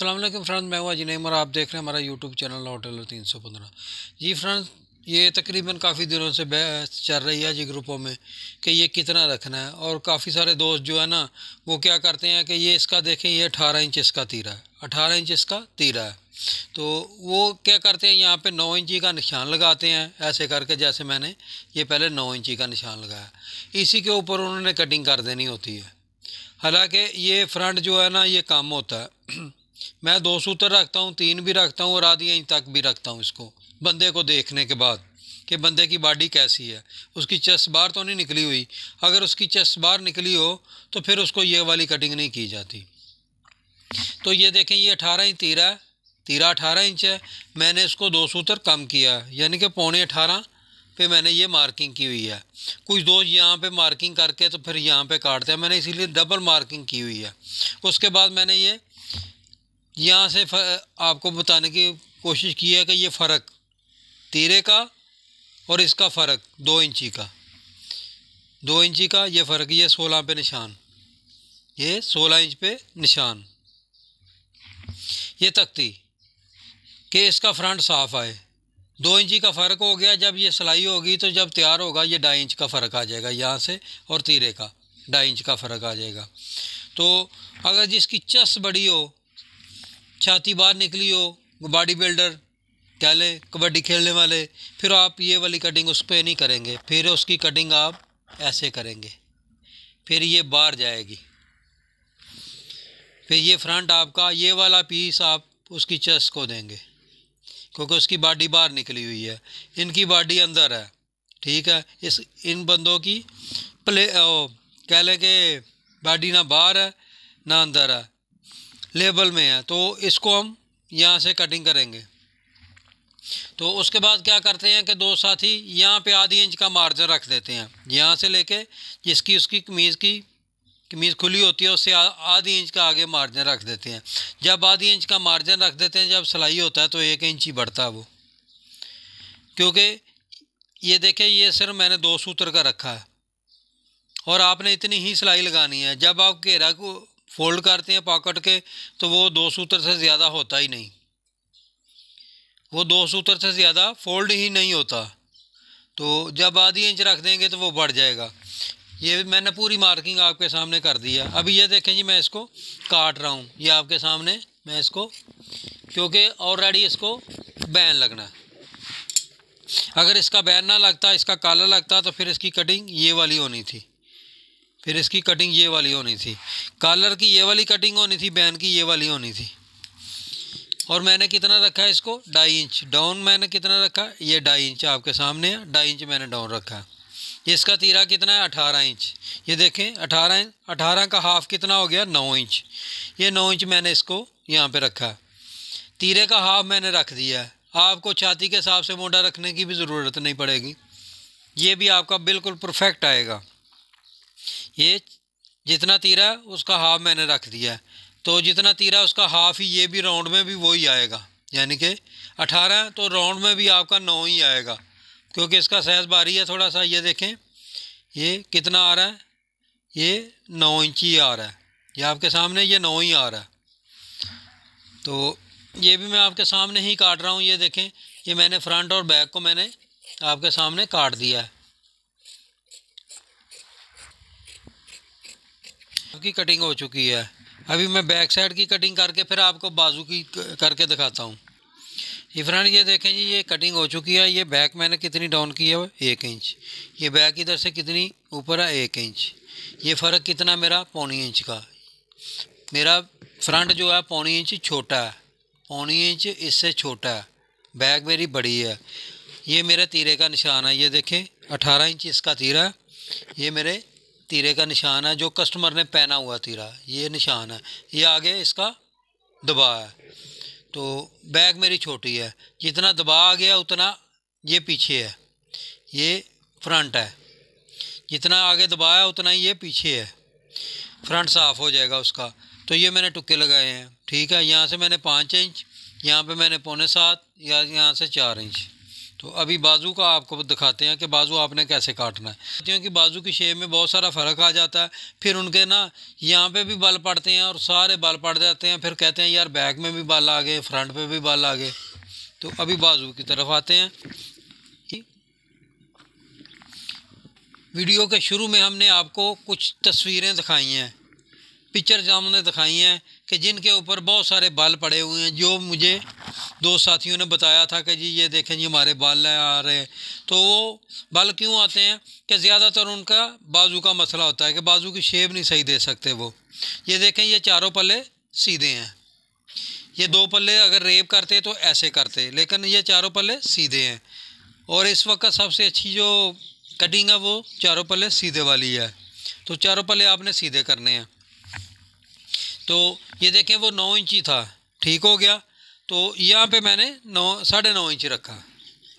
अल्लाम फ्रेंड मैं हूँ अजय और आप देख रहे हैं हमारा यूट्यूब चैनल होटल तीन सौ पंद्रह जी फ्रेंड ये तकरीबन काफ़ी दिनों से बहस चल रही है जी ग्रुपों में कि ये कितना रखना है और काफ़ी सारे दोस्त जो है ना वो क्या करते हैं कि ये इसका देखें ये अठारह इंच इसका तीरा है अठारह इंच इसका तीरा है तो वो क्या करते हैं यहाँ पे नौ इंची का निशान लगाते हैं ऐसे करके जैसे मैंने ये पहले नौ इंची का निशान लगाया इसी के ऊपर उन्होंने कटिंग कर देनी होती है हालांकि ये फ्रंट जो है ना ये कम होता है मैं दो सूत्र रखता हूँ तीन भी रखता हूँ और आधी इंच तक भी रखता हूँ इसको बंदे को देखने के बाद कि बंदे की बॉडी कैसी है उसकी चेस्ट बार तो नहीं निकली हुई अगर उसकी चेस्ट बार निकली हो तो फिर उसको ये वाली कटिंग नहीं की जाती तो ये देखें ये अठारह इंच तीरा है तीरा अठारह इंच है मैंने इसको दो सूत्र कम किया यानी कि पौने अठारह पे मैंने ये मार्किंग की हुई है कुछ दो यहाँ पे मार्किंग करके तो फिर यहाँ पे काटते हैं मैंने इसीलिए डबल मार्किंग की हुई है उसके बाद मैंने ये यहाँ से आपको बताने की कोशिश की है कि ये फ़र्क तीरे का और इसका फ़र्क दो इंची का दो इंची का ये फ़र्क ये सोलह पे निशान ये सोलह इंच पे निशान ये तख्ती कि इसका फ्रंट साफ़ आए दो इंची का फ़र्क हो गया जब ये सिलाई होगी तो जब तैयार होगा ये ढाई इंच का फ़र्क आ जाएगा यहाँ से और तीरे का ढाई इंच का फ़र्क आ जाएगा तो अगर जिसकी चस बड़ी हो छाती बाहर निकली हो बॉडी बिल्डर कह लें कबड्डी खेलने वाले फिर आप ये वाली कटिंग उस पर नहीं करेंगे फिर उसकी कटिंग आप ऐसे करेंगे फिर ये बाहर जाएगी फिर ये फ्रंट आपका ये वाला पीस आप उसकी चेस्ट को देंगे क्योंकि उसकी बॉडी बाहर निकली हुई है इनकी बॉडी अंदर है ठीक है इस इन बंदों की प्ले ओ, कह लें कि बॉडी ना बाहर है ना अंदर है लेबल में है तो इसको हम यहाँ से कटिंग करेंगे तो उसके बाद क्या करते हैं कि दो साथी यहाँ पे आधी इंच का मार्जिन रख देते हैं यहाँ से लेके जिसकी उसकी कमीज़ की कमीज़ खुली होती है उससे आधी इंच का आगे मार्जिन रख देते हैं जब आधी इंच का मार्जिन रख देते हैं जब सिलाई होता है तो एक इंच ही बढ़ता है वो क्योंकि ये देखें ये सिर्फ मैंने दो सूत्र का रखा है और आपने इतनी ही सिलाई लगानी है जब आप घेरा को फोल्ड करते हैं पॉकेट के तो वो दो सूत्र से ज़्यादा होता ही नहीं वो दो सूत्र से ज़्यादा फोल्ड ही नहीं होता तो जब आधी इंच रख देंगे तो वो बढ़ जाएगा ये मैंने पूरी मार्किंग आपके सामने कर दी है अभी ये देखें जी मैं इसको काट रहा हूँ ये आपके सामने मैं इसको क्योंकि ऑलरेडी इसको बैन लगना है अगर इसका बैन ना लगता इसका काला लगता तो फिर इसकी कटिंग ये वाली होनी थी फिर इसकी कटिंग ये वाली होनी थी कॉलर की ये वाली कटिंग होनी थी बैन की ये वाली होनी थी और मैंने कितना रखा है इसको ढाई इंच डाउन मैंने कितना रखा ये ढाई इंच आपके सामने है ढाई इंच मैंने डाउन रखा है इसका तीरा कितना है अठारह इंच ये देखें अठारह इंच अठारह का हाफ कितना हो गया नौ इंच ये नौ इंच मैंने इसको यहाँ पे रखा है तीरे का हाफ मैंने रख दिया है आपको छाती के हिसाब से मोटा रखने की भी ज़रूरत नहीं पड़ेगी ये भी आपका बिल्कुल परफेक्ट आएगा ये जितना तीरा उसका हाफ मैंने रख दिया तो जितना तीरा उसका हाफ ही ये भी राउंड में भी वही आएगा यानी कि अठारह तो राउंड में भी आपका नौ ही आएगा क्योंकि इसका साइज़ भारी है थोड़ा सा ये देखें ये कितना आ रहा है ये नौ इंच ही आ रहा है ये आपके सामने ये नौ ही आ रहा है तो ये भी मैं आपके सामने ही काट रहा हूँ ये देखें ये मैंने फ्रंट और बैक को मैंने आपके सामने काट दिया है की कटिंग हो चुकी है अभी मैं बैक साइड की कटिंग करके फिर आपको बाजू की करके दिखाता हूँ ये फ्रेंड ये देखें जी ये कटिंग हो चुकी है ये बैक मैंने कितनी डाउन की है एक इंच ये बैक इधर से कितनी ऊपर है एक इंच ये फ़र्क कितना मेरा पौनी इंच का मेरा फ्रंट जो है पौनी इंच छोटा है पौनी इंच इससे छोटा है बैग मेरी बड़ी है ये मेरे तीरे का निशान है ये देखें अठारह इंच इसका तीरा है ये मेरे तीरे का निशान है जो कस्टमर ने पहना हुआ तीरा ये निशान है ये आगे इसका दबा है तो बैग मेरी छोटी है जितना दबा आ गया उतना ये पीछे है ये फ्रंट है जितना आगे दबाया उतना ही ये पीछे है फ्रंट साफ़ हो जाएगा उसका तो ये मैंने टुके लगाए हैं ठीक है यहाँ से मैंने पाँच इंच यहाँ पे मैंने पौने सात या यहाँ से चार इंच तो अभी बाजू का आपको दिखाते हैं कि बाजू आपने कैसे काटना है क्योंकि बाजू की शेप में बहुत सारा फ़र्क आ जाता है फिर उनके ना यहाँ पे भी बाल पड़ते हैं और सारे बाल पड़ जाते हैं फिर कहते हैं यार बैक में भी बाल आ गए फ्रंट पे भी बाल आ गए तो अभी बाजू की तरफ आते हैं वीडियो के शुरू में हमने आपको कुछ तस्वीरें दिखाई हैं पिक्चर हमने दिखाई हैं कि जिनके ऊपर बहुत सारे बाल पड़े हुए हैं जो मुझे दो साथियों ने बताया था कि जी ये देखें जी हमारे बाल आ रहे हैं तो वो बाल क्यों आते हैं कि ज़्यादातर उनका बाजू का मसला होता है कि बाजू की शेप नहीं सही दे सकते वो ये देखें ये चारों पल्ले सीधे हैं ये दो पल्ले अगर रेप करते तो ऐसे करते लेकिन ये चारों पल्ले सीधे हैं और इस वक्त सबसे अच्छी जो कटिंग है वो चारों पल्ले सीधे वाली है तो चारों पल्ले आपने सीधे करने हैं तो ये देखें वो नौ इंची था ठीक हो गया तो यहाँ पे मैंने नौ साढ़े नौ इंच रखा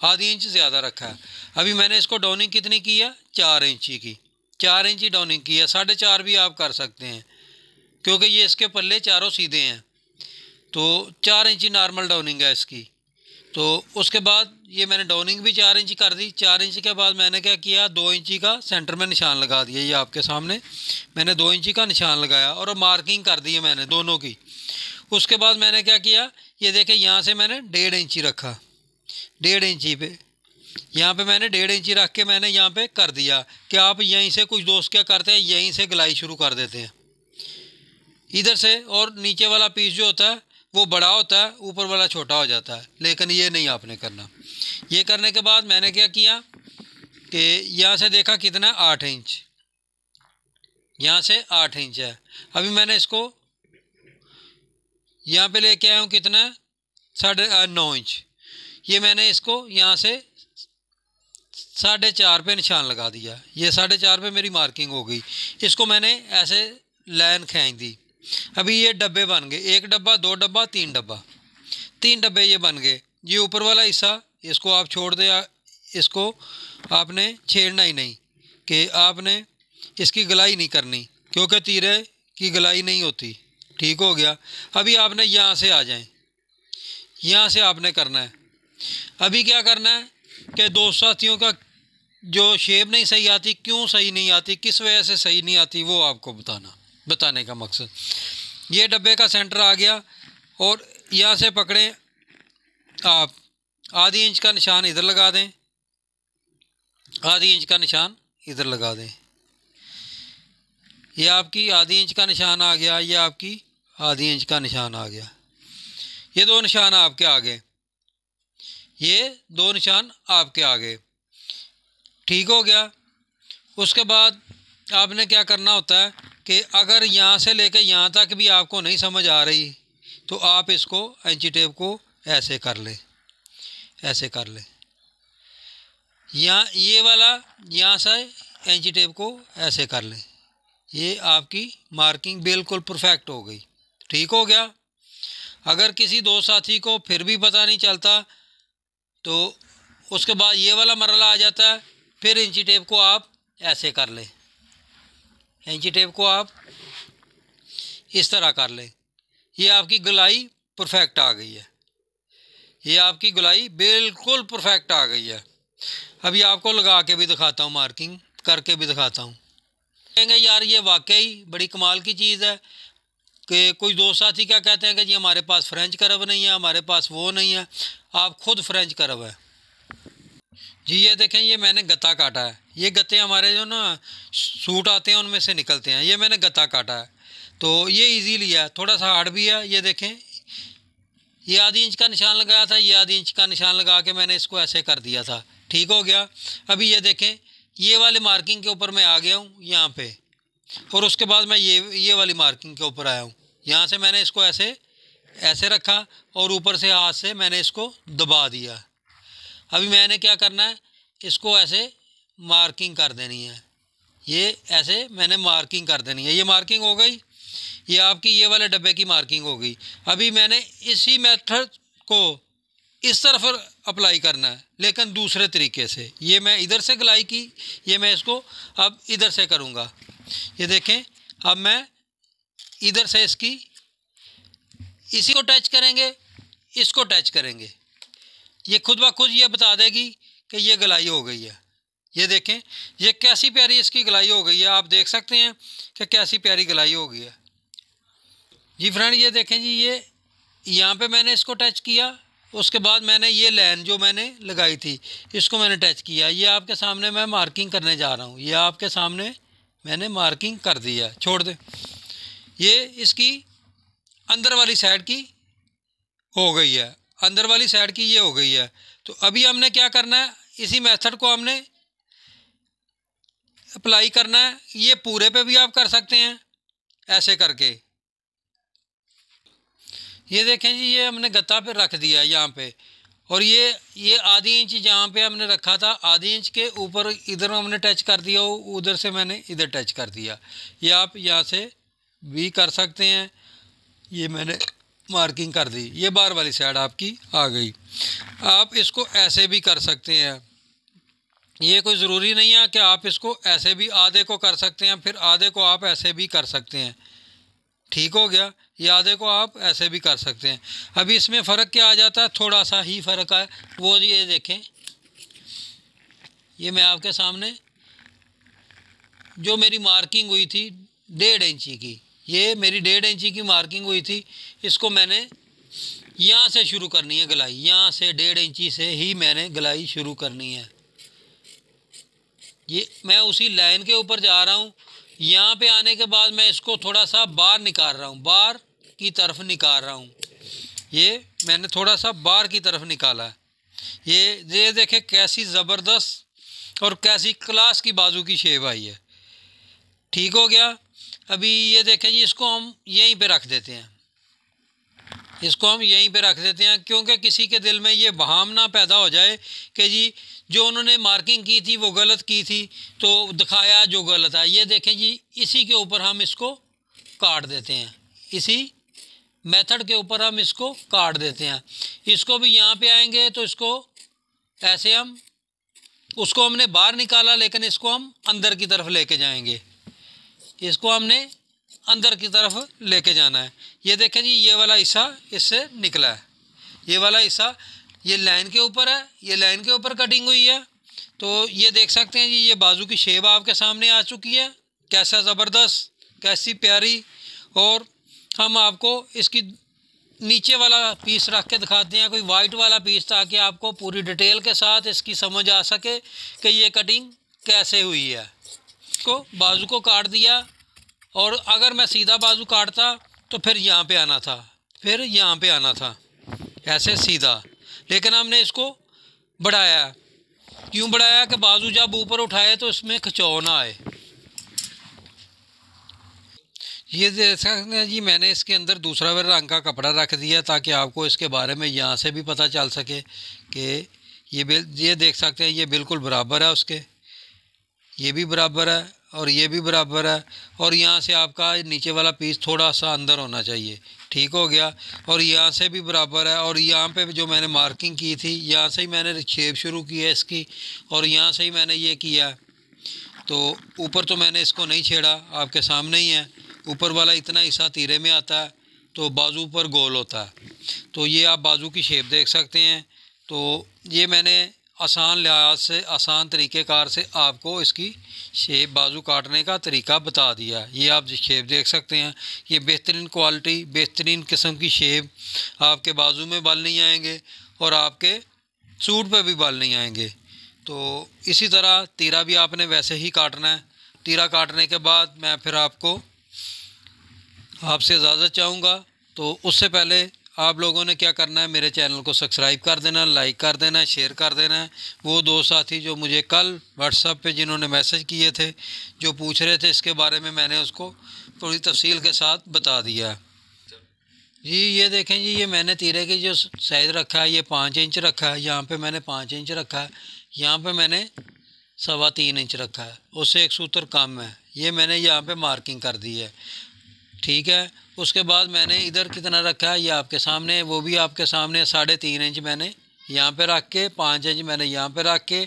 आधी इंच ज़्यादा रखा है अभी मैंने इसको डाउनिंग कितनी की है चार इंची की चार इंची डाउनिंग की है साढ़े चार भी आप कर सकते हैं क्योंकि ये इसके पल्ले चारों सीधे हैं तो चार इंची नॉर्मल डाउनिंग है इसकी तो उसके बाद ये मैंने डाउनिंग भी चार इंची कर दी चार इंची के बाद मैंने क्या किया दो इंची का सेंटर में निशान लगा दिया ये आपके सामने मैंने दो इंची का निशान लगाया और मार्किंग कर दी है मैंने दोनों की उसके बाद मैंने क्या किया ये देखें यहाँ से मैंने डेढ़ इंची रखा डेढ़ इंची पे यहाँ पे मैंने डेढ़ इंची रख के मैंने यहाँ पे कर दिया कि आप यहीं से कुछ दोस्त क्या करते हैं यहीं से गलाई शुरू कर देते हैं इधर से और नीचे वाला पीस जो होता है वो बड़ा होता है ऊपर वाला छोटा हो जाता है लेकिन ये नहीं आपने करना ये करने के बाद मैंने क्या किया कि यहाँ से देखा कितना आठ इंच यहाँ से आठ इंच है अभी मैंने इसको यहाँ पे लेके आया हूँ कितना साढ़े नौ इंच ये मैंने इसको यहाँ से साढ़े चार पे निशान लगा दिया ये साढ़े चार पे मेरी मार्किंग हो गई इसको मैंने ऐसे लाइन खेंच दी अभी ये डब्बे बन गए एक डब्बा दो डब्बा तीन डब्बा तीन डब्बे ये बन गए ये ऊपर वाला हिस्सा इसको आप छोड़ दे इसको आपने छेड़ना ही नहीं कि आपने इसकी गलाई नहीं करनी क्योंकि तीरे की गलाई नहीं होती ठीक हो गया अभी आपने यहाँ से आ जाएं यहाँ से आपने करना है अभी क्या करना है कि दोस्त साथियों का जो शेप नहीं सही आती क्यों सही नहीं आती किस वजह से सही नहीं आती वो आपको बताना बताने का मकसद ये डब्बे का सेंटर आ गया और यहाँ से पकड़ें आप आधी इंच का निशान इधर लगा दें आधी इंच का निशान इधर लगा दें ये आपकी आधी इंच का निशान आ गया ये आपकी आधी इंच का निशान आ गया ये दो निशान आपके आगे ये दो निशान आपके आगे ठीक हो गया उसके बाद आपने क्या करना होता है कि अगर यहाँ से लेकर यहाँ तक भी आपको नहीं समझ आ रही तो आप इसको एंची टेप को ऐसे कर ले ऐसे कर ले यहाँ ये वाला यहाँ से एंची टेप को ऐसे कर लें ये आपकी मार्किंग बिल्कुल परफेक्ट हो गई ठीक हो गया अगर किसी दो साथी को फिर भी पता नहीं चलता तो उसके बाद ये वाला मरला आ जाता है फिर इंची टेप को आप ऐसे कर लें इंची टेप को आप इस तरह कर लें ये आपकी गलाई परफेक्ट आ गई है ये आपकी गलाई बिल्कुल परफेक्ट आ गई है अभी आपको लगा के भी दिखाता हूँ मार्किंग करके भी दिखाता हूँ कहेंगे यार ये वाकई बड़ी कमाल की चीज़ है कि कोई दोस्त साथी क्या कहते हैं कि जी हमारे पास फ्रेंच करब नहीं है हमारे पास वो नहीं है आप खुद फ्रेंच करब है जी ये देखें ये मैंने गत्ता काटा है ये गत्ते हमारे जो ना सूट आते हैं उनमें से निकलते हैं ये मैंने गत्ता काटा है तो ये इजीली है थोड़ा सा हार्ड भी है ये देखें ये आधी इंच का निशान लगाया था ये आधी इंच का निशान लगा के मैंने इसको ऐसे कर दिया था ठीक हो गया अभी ये देखें ये वाले मार्किंग के ऊपर मैं आ गया हूँ यहाँ पे और उसके बाद मैं ये ये वाली मार्किंग के ऊपर आया हूँ यहाँ से मैंने इसको ऐसे ऐसे रखा और ऊपर से हाथ से मैंने इसको दबा दिया अभी मैंने क्या करना है इसको ऐसे मार्किंग कर देनी है ये ऐसे मैंने मार्किंग कर देनी है ये मार्किंग हो गई ये आपकी ये वाले डब्बे की मार्किंग हो गई अभी मैंने इसी मेथड को इस तरफ अप्लाई करना है लेकिन दूसरे तरीके से ये मैं इधर से गलाई की ये मैं इसको अब इधर से करूँगा ये देखें अब मैं इधर से इसकी इसी को टच करेंगे इसको टच करेंगे ये खुद ब खुद ये बता देगी कि ये गलाई हो गई है ये देखें ये कैसी प्यारी इसकी गलाई हो गई है आप देख सकते हैं कि कैसी प्यारी गलाई हो गई है जी फ्रेंड ये देखें जी ये यहाँ पे मैंने इसको टच किया उसके बाद मैंने ये लाइन जो मैंने लगाई थी इसको मैंने टच किया ये आपके सामने मैं मार्किंग करने जा रहा हूँ ये आपके सामने मैंने मार्किंग कर दिया छोड़ दे ये इसकी अंदर वाली साइड की हो गई है अंदर वाली साइड की ये हो गई है तो अभी हमने क्या करना है इसी मेथड को हमने अप्लाई करना है ये पूरे पे भी आप कर सकते हैं ऐसे करके ये देखें जी ये हमने गत्ता पे रख दिया यहाँ पे और ये ये आधी इंच जहाँ पे हमने रखा था आधी इंच के ऊपर इधर हमने टच कर दिया उधर से मैंने इधर टच कर दिया ये आप यहाँ से भी कर सकते हैं ये मैंने मार्किंग कर दी ये बार वाली साइड आपकी आ गई आप इसको ऐसे भी कर सकते हैं ये कोई ज़रूरी नहीं है कि आप इसको ऐसे भी आधे को कर सकते हैं फिर आधे को आप ऐसे भी कर सकते हैं ठीक हो गया ये आधे को आप ऐसे भी कर सकते हैं अभी इसमें फ़र्क क्या आ जाता है थोड़ा सा ही फ़र्क है वो ये देखें ये मैं आपके सामने जो मेरी मार्किंग हुई थी डेढ़ इंची की ये मेरी डेढ़ इंची की मार्किंग हुई थी इसको मैंने यहाँ से शुरू करनी है गलाई यहाँ से डेढ़ इंची से ही मैंने गलाई शुरू करनी है ये मैं उसी लाइन के ऊपर जा रहा हूँ यहाँ पे आने के बाद मैं इसको थोड़ा सा बाहर निकाल रहा हूँ बाहर की तरफ निकाल रहा हूँ ये मैंने थोड़ा सा बाहर की तरफ निकाला है ये ये देखें कैसी ज़बरदस्त और कैसी क्लास की बाजू की शेप आई है ठीक हो गया अभी ये देखें जी इसको हम यहीं पे रख देते हैं इसको हम यहीं पे रख देते हैं क्योंकि किसी के दिल में ये बहाम ना पैदा हो जाए कि जी जो उन्होंने मार्किंग की थी वो गलत की थी तो दिखाया जो गलत है ये देखें जी इसी के ऊपर हम इसको काट देते हैं इसी मेथड के ऊपर हम इसको काट देते हैं इसको भी यहाँ पे आएंगे तो इसको ऐसे हम उसको हमने बाहर निकाला लेकिन इसको हम अंदर की तरफ लेके जाएंगे इसको हमने अंदर की तरफ लेके जाना है ये देखें जी ये वाला हिस्सा इससे निकला है ये वाला हिस्सा ये लाइन के ऊपर है ये लाइन के ऊपर कटिंग हुई है तो ये देख सकते हैं जी ये बाजू की शेप आपके सामने आ चुकी है कैसा ज़बरदस्त कैसी प्यारी और हम आपको इसकी नीचे वाला पीस रख के दिखाते हैं कोई वाइट वाला पीस ताकि आपको पूरी डिटेल के साथ इसकी समझ आ सके कि ये कटिंग कैसे हुई है इसको बाजू को काट दिया और अगर मैं सीधा बाजू काटता तो फिर यहाँ पे आना था फिर यहाँ पे आना था ऐसे सीधा लेकिन हमने इसको बढ़ाया क्यों बढ़ाया कि बाजू जब ऊपर उठाए तो इसमें खिंचाव ना आए ये देख सकते हैं जी मैंने इसके अंदर दूसरा वे रंग का कपड़ा रख दिया ताकि आपको इसके बारे में यहाँ से भी पता चल सके कि ये ये देख सकते हैं ये बिल्कुल बराबर है उसके ये भी बराबर है और ये भी बराबर है और यहाँ से आपका नीचे वाला पीस थोड़ा सा अंदर होना चाहिए ठीक हो गया और यहाँ से भी बराबर है और यहाँ पे जो मैंने मार्किंग की थी यहाँ से ही मैंने शेप शुरू की है इसकी और यहाँ से ही मैंने ये किया तो ऊपर तो मैंने इसको नहीं छेड़ा आपके सामने ही है ऊपर वाला इतना हिस्सा तीरे में आता है तो बाजू पर गोल होता है तो ये आप बाजू की शेप देख सकते हैं तो ये मैंने आसान लिहाज से आसान तरीक़ेकार से आपको इसकी शेप बाजू काटने का तरीका बता दिया ये आप शेप देख सकते हैं ये बेहतरीन क्वालिटी बेहतरीन किस्म की शेप आपके बाजू में बाल नहीं आएंगे और आपके सूट पे भी बाल नहीं आएंगे तो इसी तरह तीरा भी आपने वैसे ही काटना है तीरा काटने के बाद मैं फिर आपको आपसे इजाज़त चाहूँगा तो उससे पहले आप लोगों ने क्या करना है मेरे चैनल को सब्सक्राइब कर देना लाइक कर देना शेयर कर देना है वो दो साथी जो मुझे कल व्हाट्सअप पे जिन्होंने मैसेज किए थे जो पूछ रहे थे इसके बारे में मैंने उसको पूरी तफसील के साथ बता दिया जी ये देखें जी ये मैंने तीरे की जो साइज़ रखा है ये पाँच इंच रखा है यहाँ पर मैंने पाँच इंच रखा है यहाँ पर मैंने सवा तीन इंच रखा है उससे एक सूत्र कम है ये मैंने यहाँ पे मार्किंग कर दी है ठीक है उसके बाद मैंने इधर कितना रखा है ये आपके सामने वो भी आपके सामने साढ़े तीन इंच मैंने यहाँ पे रख के पाँच इंच मैंने यहाँ पे रख के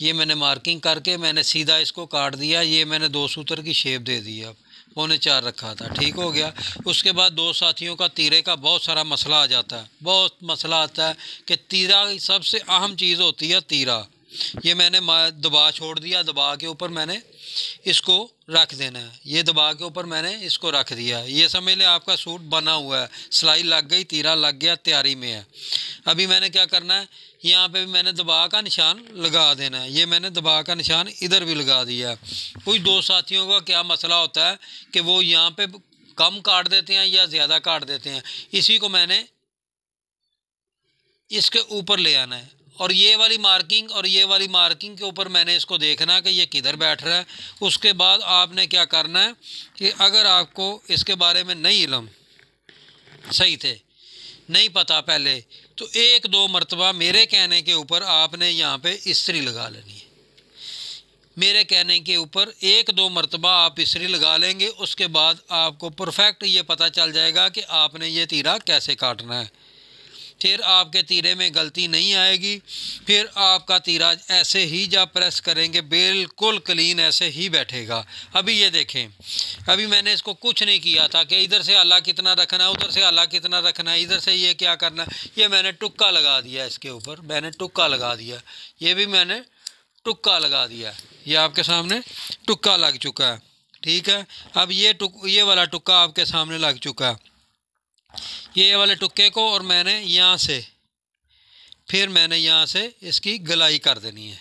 ये मैंने मार्किंग करके मैंने सीधा इसको काट दिया ये मैंने दो सूत्र की शेप दे दी अब पौने चार रखा था ठीक हो गया उसके बाद दो साथियों का तीरे का बहुत सारा मसला आ जाता है बहुत मसला आता है कि तीरा सबसे अहम चीज़ होती है तीरा ये मैंने दबा छोड़ दिया दबा के ऊपर मैंने इसको रख देना है ये दबा के ऊपर मैंने इसको रख दिया ये समझ लें आपका सूट बना हुआ है सिलाई लग गई तीरा लग गया तैयारी में है अभी मैंने क्या करना है यहाँ पे भी मैंने दबा का निशान लगा देना है ये मैंने दबा का निशान इधर भी लगा दिया है कुछ दो साथियों का क्या मसला होता है कि वो यहाँ पे कम काट देते हैं या ज़्यादा काट देते हैं इसी को मैंने इसके ऊपर ले आना है और ये वाली मार्किंग और ये वाली मार्किंग के ऊपर मैंने इसको देखना कि ये किधर बैठ रहा है उसके बाद आपने क्या करना है कि अगर आपको इसके बारे में नहीं इलम सही थे नहीं पता पहले तो एक दो मरतबा मेरे कहने के ऊपर आपने यहाँ पे इसी लगा लेनी है मेरे कहने के ऊपर एक दो मरतबा आप इसी लगा लेंगे उसके बाद आपको परफेक्ट ये पता चल जाएगा कि आपने ये तीरा कैसे काटना है फिर आपके तीरे में गलती नहीं आएगी फिर आपका तीरा ऐसे ही जब प्रेस करेंगे बिल्कुल क्लीन ऐसे ही बैठेगा अभी ये देखें अभी मैंने इसको कुछ नहीं किया था कि इधर से आला कितना रखना है उधर से आला कितना रखना है इधर से ये क्या करना ये मैंने टुक्का लगा दिया इसके ऊपर मैंने टुक्का लगा दिया ये भी मैंने टुक्का लगा दिया ये आपके सामने टुक्का लग चुका है ठीक है अब ये टुक ये वाला टुक्का आपके सामने लग चुका है ये वाले टुक्के को और मैंने यहाँ से फिर मैंने यहाँ से इसकी गलाई कर देनी है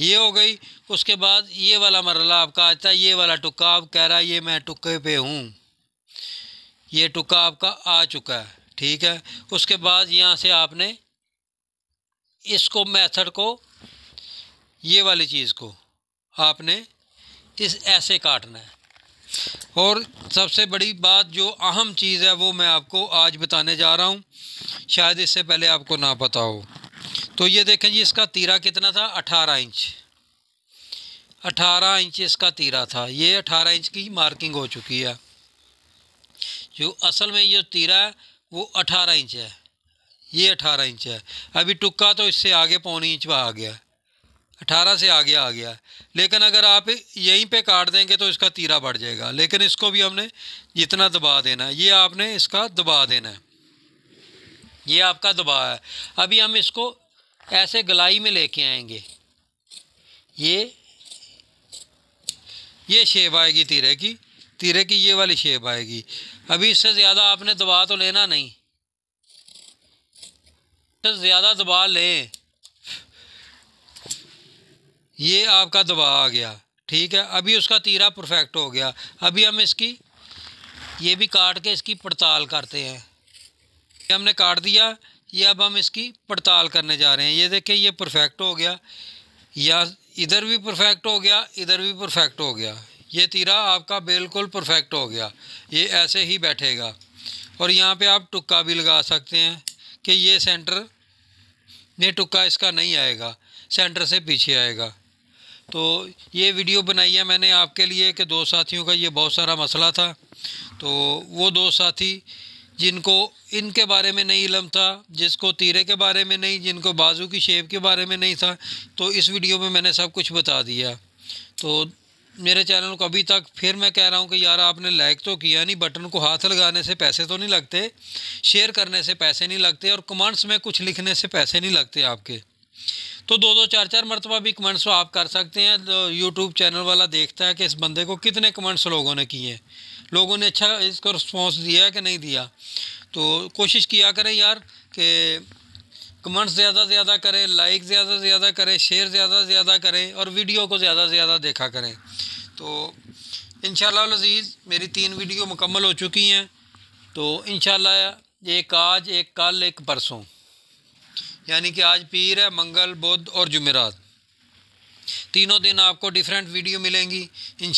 ये हो गई उसके बाद ये वाला मरला आपका आता है ये वाला टुक्का आप कह रहा है ये मैं टुक्के पे हूँ ये टुक्का आपका आ चुका है ठीक है उसके बाद यहाँ से आपने इसको मेथड को ये वाली चीज़ को आपने इस ऐसे काटना है और सबसे बड़ी बात जो अहम चीज़ है वो मैं आपको आज बताने जा रहा हूँ शायद इससे पहले आपको ना पता हो तो ये देखें जी इसका तीरा कितना था अठारह इंच अठारह इंच इसका तीरा था ये अठारह इंच की मार्किंग हो चुकी है जो असल में ये तीरा है वो अठारह इंच है ये अठारह इंच है अभी टुक्का तो इससे आगे पौनी इंच आ गया है अठारह से आगे आ गया है लेकिन अगर आप यहीं पे काट देंगे तो इसका तीरा बढ़ जाएगा लेकिन इसको भी हमने जितना दबा देना है ये आपने इसका दबा देना है ये आपका दबा है अभी हम इसको ऐसे गलाई में लेके आएंगे ये ये शेप आएगी तीरे की तीरे की ये वाली शेप आएगी अभी इससे ज़्यादा आपने दबा तो लेना नहीं ज़्यादा दबा लें ये आपका दबा आ गया ठीक है अभी उसका तीरा परफेक्ट हो गया अभी हम इसकी ये भी काट के इसकी पड़ताल करते हैं ये हमने काट दिया ये अब हम इसकी पड़ताल करने जा रहे हैं ये देखें ये परफेक्ट हो गया या इधर भी परफेक्ट हो गया इधर भी परफेक्ट हो गया ये तीरा आपका बिल्कुल परफेक्ट हो गया ये ऐसे ही बैठेगा और यहाँ पे आप टुक्का भी लगा सकते हैं कि ये सेंटर ये टुक्का इसका नहीं आएगा सेंटर से पीछे आएगा तो ये वीडियो बनाई है मैंने आपके लिए कि दो साथियों का ये बहुत सारा मसला था तो वो दो साथी जिनको इनके बारे में नहीं इलम था जिसको तीरे के बारे में नहीं जिनको बाजू की शेप के बारे में नहीं था तो इस वीडियो में मैंने सब कुछ बता दिया तो मेरे चैनल को अभी तक फिर मैं कह रहा हूँ कि यार आपने लाइक तो किया नहीं बटन को हाथ लगाने से पैसे तो नहीं लगते शेयर करने से पैसे नहीं लगते और कमेंट्स में कुछ लिखने से पैसे नहीं लगते आपके तो दो दो चार चार मरतबा भी कमेंट्स तो आप कर सकते हैं तो यूट्यूब चैनल वाला देखता है कि इस बंदे को कितने कमेंट्स लोगों ने किए हैं लोगों ने अच्छा इसको रिस्पॉन्स दिया है कि नहीं दिया तो कोशिश किया करें यार कि कमेंट्स ज़्यादा से ज़्यादा करें लाइक ज़्यादा से ज़्यादा करें शेयर ज़्यादा से ज़्यादा करें और वीडियो को ज़्यादा से ज़्यादा देखा करें तो इन लजीज़ मेरी तीन वीडियो मुकम्मल हो चुकी हैं तो इन एक आज एक कल एक परसों यानी कि आज पीर है मंगल बुध और जुमेरात तीनों दिन आपको डिफरेंट वीडियो मिलेंगी इन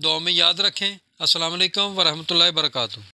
दुआ में याद रखें असलकम वरहमल वर्का